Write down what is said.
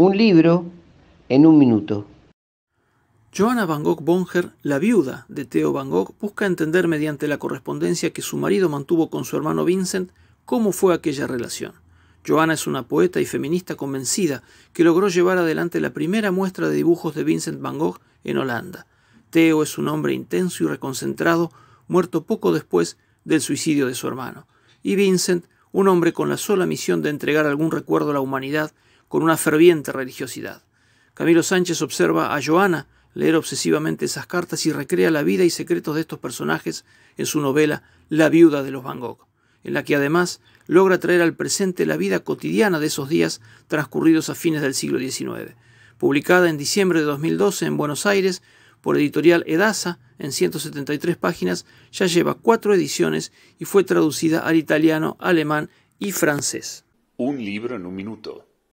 Un libro en un minuto. Joanna Van Gogh Bonger, la viuda de Theo Van Gogh, busca entender mediante la correspondencia que su marido mantuvo con su hermano Vincent cómo fue aquella relación. Joanna es una poeta y feminista convencida que logró llevar adelante la primera muestra de dibujos de Vincent Van Gogh en Holanda. Theo es un hombre intenso y reconcentrado, muerto poco después del suicidio de su hermano. Y Vincent, un hombre con la sola misión de entregar algún recuerdo a la humanidad, con una ferviente religiosidad. Camilo Sánchez observa a Joana leer obsesivamente esas cartas y recrea la vida y secretos de estos personajes en su novela La viuda de los Van Gogh, en la que además logra traer al presente la vida cotidiana de esos días transcurridos a fines del siglo XIX. Publicada en diciembre de 2012 en Buenos Aires por editorial Edasa, en 173 páginas, ya lleva cuatro ediciones y fue traducida al italiano, alemán y francés. Un libro en un minuto